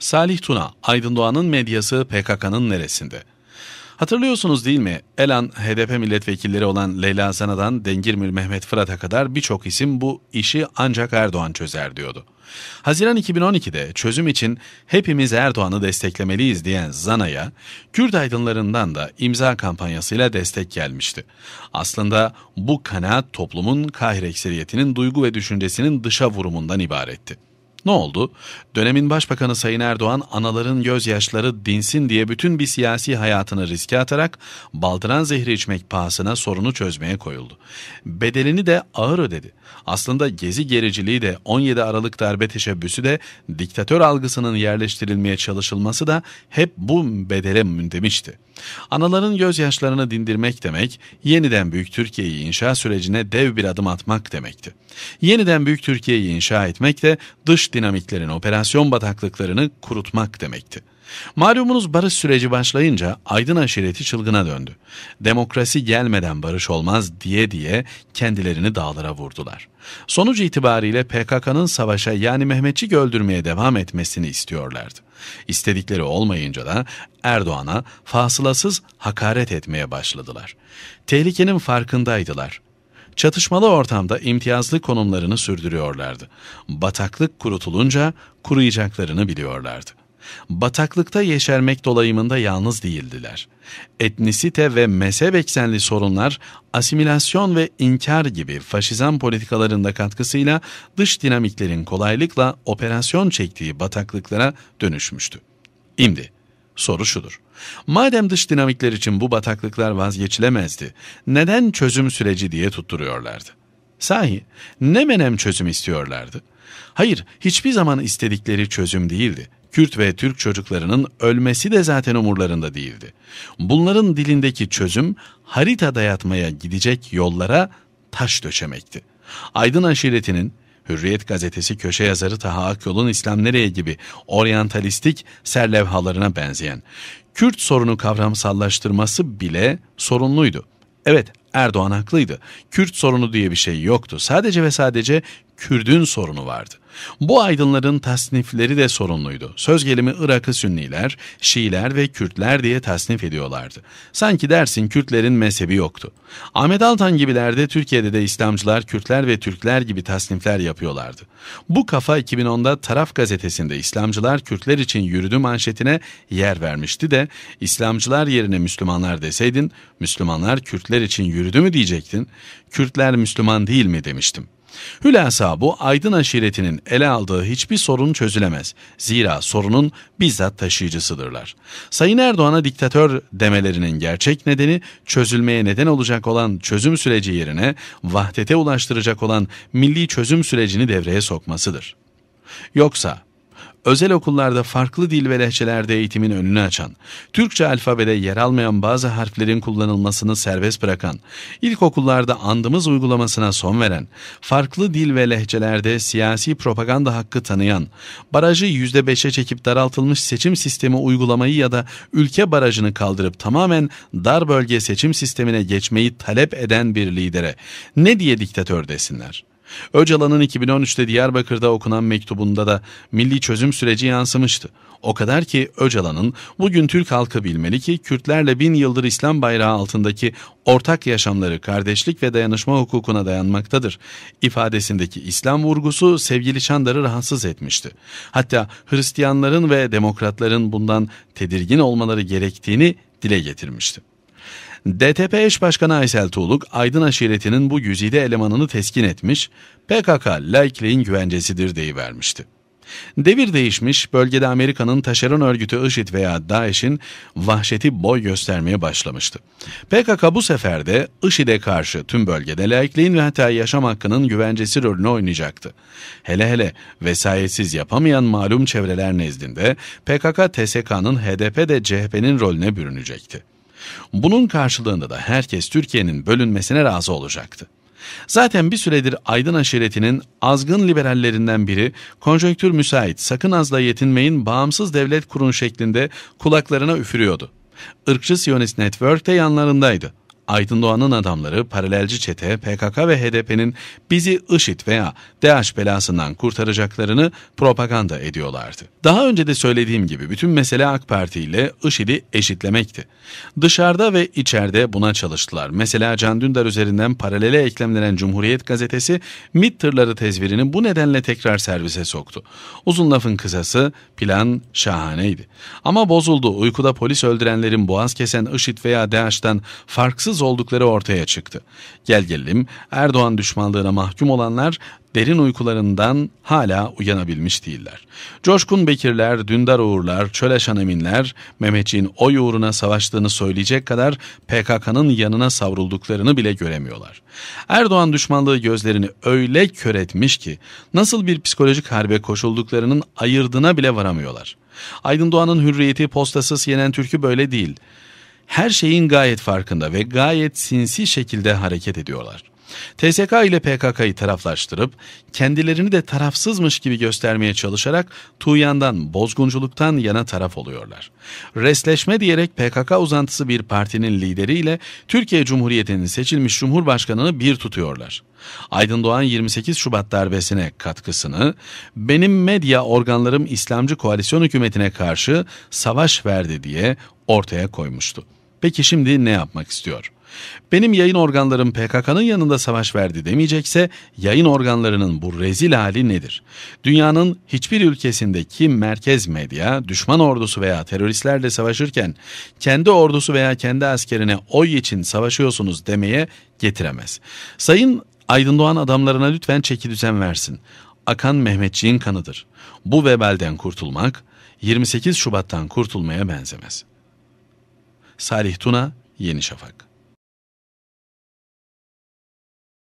Salih Tuna, Aydın Doğan'ın medyası PKK'nın neresinde? Hatırlıyorsunuz değil mi? Elan HDP milletvekilleri olan Leyla Zana'dan Dengirmül Mehmet Fırat'a kadar birçok isim bu işi ancak Erdoğan çözer diyordu. Haziran 2012'de çözüm için hepimiz Erdoğan'ı desteklemeliyiz diyen Zana'ya Kürt aydınlarından da imza kampanyasıyla destek gelmişti. Aslında bu kanaat toplumun kahir ekseriyetinin duygu ve düşüncesinin dışa vurumundan ibaretti. Ne oldu? Dönemin başbakanı Sayın Erdoğan anaların gözyaşları dinsin diye bütün bir siyasi hayatını riske atarak baldıran zehri içmek pahasına sorunu çözmeye koyuldu. Bedelini de ağır ödedi. Aslında gezi gericiliği de 17 Aralık darbe teşebbüsü de diktatör algısının yerleştirilmeye çalışılması da hep bu bedele mündemişti. Anaların gözyaşlarını dindirmek demek yeniden Büyük Türkiye'yi inşa sürecine dev bir adım atmak demekti. Yeniden Büyük Türkiye'yi inşa etmek de dış barış dinamiklerini, operasyon bataklıklarını kurutmak demekti. Malumunuz barış süreci başlayınca Aydın aşireti çılgına döndü. Demokrasi gelmeden barış olmaz diye diye kendilerini dağlara vurdular. Sonuç itibariyle PKK'nın savaşa yani Mehmetçik öldürmeye devam etmesini istiyorlardı. İstedikleri olmayınca da Erdoğan'a fasılasız hakaret etmeye başladılar. Tehlikenin farkındaydılar. Çatışmalı ortamda imtiyazlı konumlarını sürdürüyorlardı. Bataklık kurutulunca kuruyacaklarını biliyorlardı. Bataklıkta yeşermek dolayımında yalnız değildiler. Etnisite ve mezhep eksenli sorunlar, asimilasyon ve inkar gibi faşizan politikalarında katkısıyla dış dinamiklerin kolaylıkla operasyon çektiği bataklıklara dönüşmüştü. İmdi, Soru şudur. Madem dış dinamikler için bu bataklıklar vazgeçilemezdi, neden çözüm süreci diye tutturuyorlardı? Sahi ne menem çözüm istiyorlardı? Hayır, hiçbir zaman istedikleri çözüm değildi. Kürt ve Türk çocuklarının ölmesi de zaten umurlarında değildi. Bunların dilindeki çözüm harita dayatmaya gidecek yollara taş döşemekti. Aydın aşiretinin Hürriyet gazetesi köşe yazarı Taha Akyol'un İslam Nereye gibi oryantalistik serlevhalarına benzeyen. Kürt sorunu kavramsallaştırması bile sorunluydu. Evet Erdoğan haklıydı. Kürt sorunu diye bir şey yoktu. Sadece ve sadece Kürdün sorunu vardı. Bu aydınların tasnifleri de sorunluydu. Söz gelimi Irak'ı Sünniler, Şiiler ve Kürtler diye tasnif ediyorlardı. Sanki dersin Kürtlerin mezhebi yoktu. Ahmet Altan gibilerde Türkiye'de de İslamcılar, Kürtler ve Türkler gibi tasnifler yapıyorlardı. Bu kafa 2010'da Taraf gazetesinde İslamcılar Kürtler için yürüdü manşetine yer vermişti de İslamcılar yerine Müslümanlar deseydin, Müslümanlar Kürtler için yürüdü mü diyecektin, Kürtler Müslüman değil mi demiştim. Hülasa bu aydın aşiretinin ele aldığı hiçbir sorun çözülemez. Zira sorunun bizzat taşıyıcısıdırlar. Sayın Erdoğan'a diktatör demelerinin gerçek nedeni çözülmeye neden olacak olan çözüm süreci yerine vahdete ulaştıracak olan milli çözüm sürecini devreye sokmasıdır. Yoksa özel okullarda farklı dil ve lehçelerde eğitimin önünü açan, Türkçe alfabede yer almayan bazı harflerin kullanılmasını serbest bırakan, ilkokullarda andımız uygulamasına son veren, farklı dil ve lehçelerde siyasi propaganda hakkı tanıyan, barajı %5'e çekip daraltılmış seçim sistemi uygulamayı ya da ülke barajını kaldırıp tamamen dar bölge seçim sistemine geçmeyi talep eden bir lidere ne diye diktatör desinler? Öcalan'ın 2013'te Diyarbakır'da okunan mektubunda da milli çözüm süreci yansımıştı. O kadar ki Öcalan'ın bugün Türk halkı bilmeli ki Kürtlerle bin yıldır İslam bayrağı altındaki ortak yaşamları kardeşlik ve dayanışma hukukuna dayanmaktadır. İfadesindeki İslam vurgusu sevgili Çandar'ı rahatsız etmişti. Hatta Hristiyanların ve demokratların bundan tedirgin olmaları gerektiğini dile getirmişti. DTP eş başkanı Aysel Tuğluk, Aydın aşiretinin bu güzide elemanını teskin etmiş, PKK laikliğin güvencesidir deyivermişti. Devir değişmiş, bölgede Amerika'nın taşeron örgütü IŞİD veya DAEŞ'in vahşeti boy göstermeye başlamıştı. PKK bu sefer de IŞİD'e karşı tüm bölgede laikliğin ve hatta yaşam hakkının güvencesi rolünü oynayacaktı. Hele hele vesayetsiz yapamayan malum çevreler nezdinde PKK TSK'nın HDP'de CHP'nin rolüne bürünecekti. Bunun karşılığında da herkes Türkiye'nin bölünmesine razı olacaktı. Zaten bir süredir Aydın aşiretinin azgın liberallerinden biri konjonktür müsait sakın azla yetinmeyin bağımsız devlet kurun şeklinde kulaklarına üfürüyordu. Irkçı Siyonist Network de yanlarındaydı. Aydın Doğan'ın adamları paralelci çete PKK ve HDP'nin bizi IŞİD veya DAEŞ belasından kurtaracaklarını propaganda ediyorlardı. Daha önce de söylediğim gibi bütün mesele AK Parti ile IŞİD'i eşitlemekti. Dışarıda ve içeride buna çalıştılar. Mesela Can Dündar üzerinden paralele eklemlenen Cumhuriyet gazetesi MİT tırları tezvirini bu nedenle tekrar servise soktu. Uzun lafın kısası plan şahaneydi. Ama bozuldu. Uykuda polis öldürenlerin boğaz kesen IŞİD veya DAEŞ'ten farksız haksız oldukları ortaya çıktı. Gel gelelim Erdoğan düşmanlığına mahkum olanlar derin uykularından hala uyanabilmiş değiller. Coşkun Bekirler, Dündar Uğurlar, Çöle Şaneminler, Mehmetçiğin o uğruna savaştığını söyleyecek kadar PKK'nın yanına savrulduklarını bile göremiyorlar. Erdoğan düşmanlığı gözlerini öyle kör etmiş ki nasıl bir psikolojik harbe koşulduklarının ayırdına bile varamıyorlar. Aydın Doğan'ın hürriyeti postasız yenen türkü böyle değil her şeyin gayet farkında ve gayet sinsi şekilde hareket ediyorlar. TSK ile PKK'yı taraflaştırıp kendilerini de tarafsızmış gibi göstermeye çalışarak tuğyandan, bozgunculuktan yana taraf oluyorlar. Resleşme diyerek PKK uzantısı bir partinin lideriyle Türkiye Cumhuriyeti'nin seçilmiş Cumhurbaşkanını bir tutuyorlar. Aydın Doğan 28 Şubat darbesine katkısını, benim medya organlarım İslamcı koalisyon hükümetine karşı savaş verdi diye ortaya koymuştu. Peki şimdi ne yapmak istiyor? Benim yayın organlarım PKK'nın yanında savaş verdi demeyecekse yayın organlarının bu rezil hali nedir? Dünyanın hiçbir ülkesindeki merkez medya düşman ordusu veya teröristlerle savaşırken kendi ordusu veya kendi askerine oy için savaşıyorsunuz demeye getiremez. Sayın Aydın Doğan adamlarına lütfen çeki düzen versin. Akan Mehmetçiğin kanıdır. Bu vebalden kurtulmak 28 Şubat'tan kurtulmaya benzemez. Salih Tuna, Yeni Şafak.